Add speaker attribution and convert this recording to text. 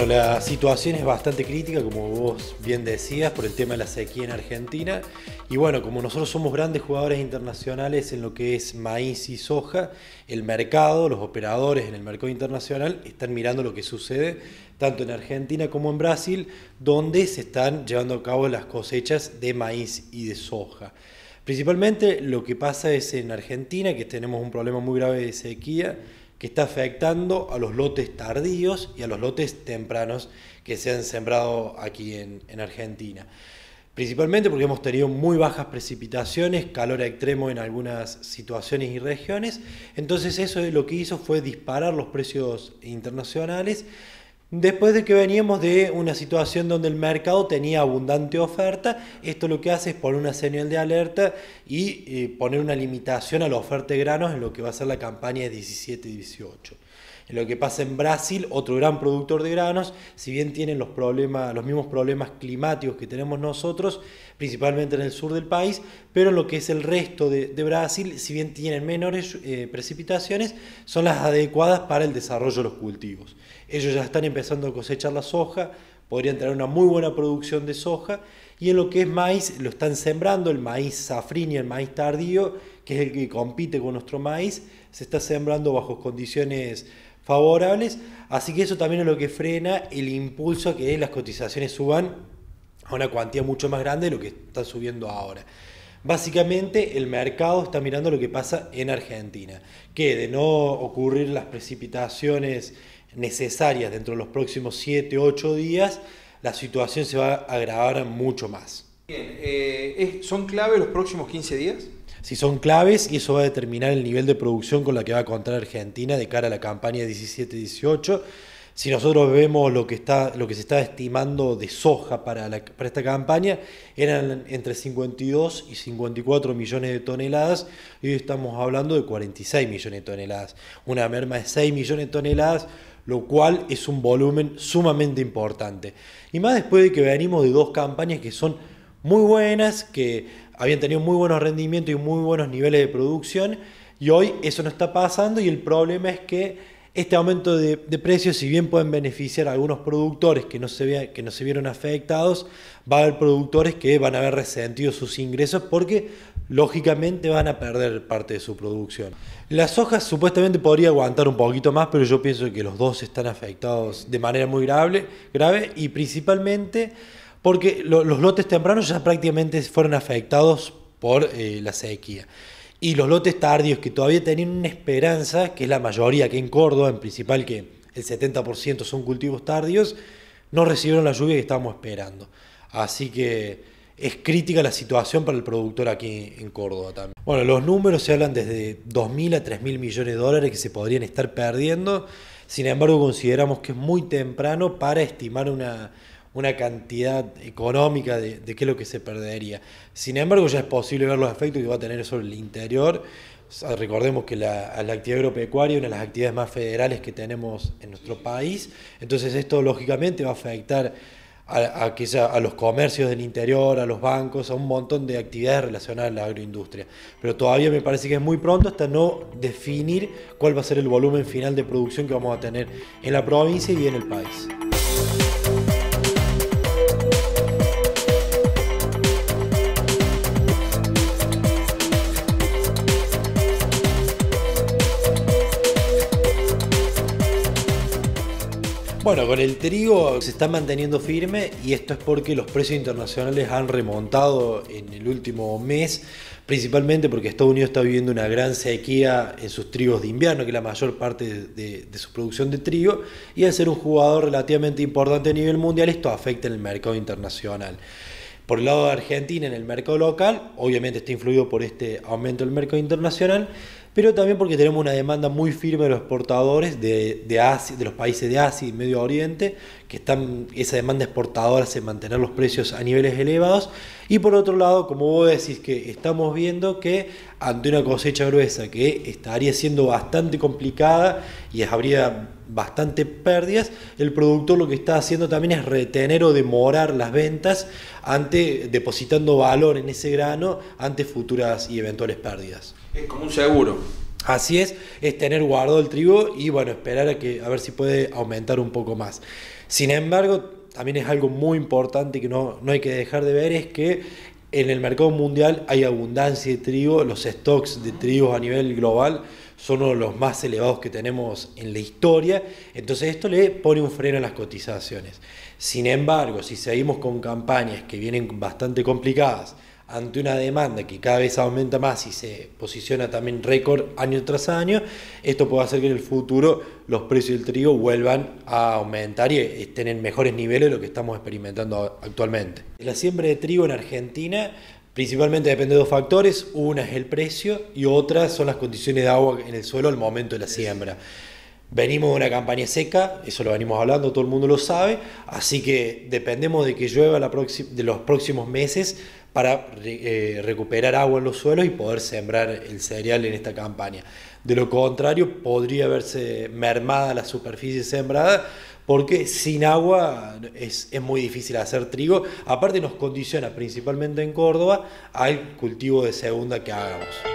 Speaker 1: Bueno, la situación es bastante crítica, como vos bien decías, por el tema de la sequía en Argentina. Y bueno, como nosotros somos grandes jugadores internacionales en lo que es maíz y soja, el mercado, los operadores en el mercado internacional están mirando lo que sucede tanto en Argentina como en Brasil, donde se están llevando a cabo las cosechas de maíz y de soja. Principalmente lo que pasa es en Argentina, que tenemos un problema muy grave de sequía que está afectando a los lotes tardíos y a los lotes tempranos que se han sembrado aquí en, en Argentina. Principalmente porque hemos tenido muy bajas precipitaciones, calor extremo en algunas situaciones y regiones. Entonces eso lo que hizo fue disparar los precios internacionales Después de que veníamos de una situación donde el mercado tenía abundante oferta, esto lo que hace es poner una señal de alerta y eh, poner una limitación a la oferta de granos en lo que va a ser la campaña 17-18 lo que pasa en Brasil, otro gran productor de granos, si bien tienen los, problemas, los mismos problemas climáticos que tenemos nosotros, principalmente en el sur del país, pero lo que es el resto de, Brasil, si bien tienen menores eh, precipitaciones, son las adecuadas para el desarrollo de los cultivos. Ellos ya están empezando a cosechar la soja, podrían tener una muy buena producción de soja, y en lo que es maíz, lo están sembrando, el maíz safrín y el maíz tardío, que es el que compite con nuestro maíz, se está sembrando bajo condiciones favorables, así que eso también es lo que frena el impulso a que las cotizaciones suban a una cuantía mucho más grande de lo que están subiendo ahora. Básicamente el mercado está mirando lo que pasa en Argentina, que de no ocurrir las precipitaciones necesarias dentro de los próximos 7, 8 días, la situación se va a agravar mucho más. Bien, eh, ¿son clave los próximos 15 días? si son claves y eso va a determinar el nivel de producción con la que va a contar Argentina de cara a la campaña 17-18. Si nosotros vemos lo que, está, lo que se está estimando de soja para, esta campaña, eran entre 52 y 54 millones de toneladas, y hoy estamos hablando de 46 millones de toneladas. Una merma de 6 millones de toneladas, lo cual es un volumen sumamente importante. Y más después de que venimos de dos campañas que son muy buenas, que habían tenido muy buenos rendimientos y muy buenos niveles de producción y hoy eso no está pasando y el problema es que este aumento de, precios, si bien pueden beneficiar a algunos productores que no, se que no se vieron afectados, va a haber productores que van a haber resentido sus ingresos porque lógicamente van a perder parte de su producción. Las hojas supuestamente podría aguantar un poquito más, pero yo pienso que los dos están afectados de manera muy grave, grave y principalmente porque los lotes tempranos ya prácticamente fueron afectados por eh, la sequía. Y los lotes tardíos que todavía tenían una esperanza, que es la mayoría que en Córdoba, en principal que el 70% son cultivos tardios, no recibieron la lluvia que estábamos esperando. Así que es crítica la situación para el productor aquí en Córdoba también. Bueno, los números se hablan desde 2.000 a 3.000 millones de dólares que se podrían estar perdiendo. Sin embargo, consideramos que es muy temprano para estimar una, una cantidad económica de, de, qué es lo que se perdería. Sin embargo, ya es posible ver los efectos que va a tener eso en el interior. recordemos que la, actividad agropecuaria es una de las actividades más federales que tenemos en nuestro país. Entonces esto lógicamente va a afectar a, a, a los comercios del interior, a los bancos, a un montón de actividades relacionadas a la agroindustria. Pero todavía me parece que es muy pronto hasta no definir cuál va a ser el volumen final de producción que vamos a tener en la provincia y en el país. Bueno, con el trigo se está manteniendo firme y esto es porque los precios internacionales han remontado en el último mes, principalmente porque Estados Unidos está viviendo una gran sequía en sus trigos de invierno, que es la mayor parte de, su producción de trigo, y al ser un jugador relativamente importante a nivel mundial, esto afecta en el mercado internacional. Por el lado de Argentina, en el mercado local, obviamente está influido por este aumento del mercado internacional, pero también porque tenemos una demanda muy firme de los exportadores de, de, Asia, de los países de Asia y Medio Oriente, que están, esa demanda exportadora hace mantener los precios a niveles elevados. Y por otro lado, como vos decís, que estamos viendo que ante una cosecha gruesa que estaría siendo bastante complicada y habría bastante pérdidas, el productor lo que está haciendo también es retener o demorar las ventas ante depositando valor en ese grano ante futuras y eventuales pérdidas. Es como un seguro. Así es, es tener guardado el trigo y bueno, esperar a, que, a ver si puede aumentar un poco más. Sin embargo, también es algo muy importante que no, no hay que dejar de ver, es que en el mercado mundial hay abundancia de trigo, los stocks de trigo a nivel global son uno de los más elevados que tenemos en la historia, entonces esto le pone un freno a las cotizaciones. Sin embargo, si seguimos con campañas que vienen bastante complicadas, ante una demanda que cada vez aumenta más y se posiciona también récord año tras año, esto puede hacer que en el futuro los precios del trigo vuelvan a aumentar y estén en mejores niveles de lo que estamos experimentando actualmente. La siembra de trigo en Argentina principalmente depende de dos factores, una es el precio y otra son las condiciones de agua en el suelo al momento de la siembra. Venimos de una campaña seca, eso lo venimos hablando, todo el mundo lo sabe, así que dependemos de que llueva de los próximos meses para eh, recuperar agua en los suelos y poder sembrar el cereal en esta campaña. De lo contrario, podría verse mermada la superficie sembrada porque sin agua es, es, muy difícil hacer trigo. Aparte nos condiciona principalmente en Córdoba al cultivo de segunda que hagamos.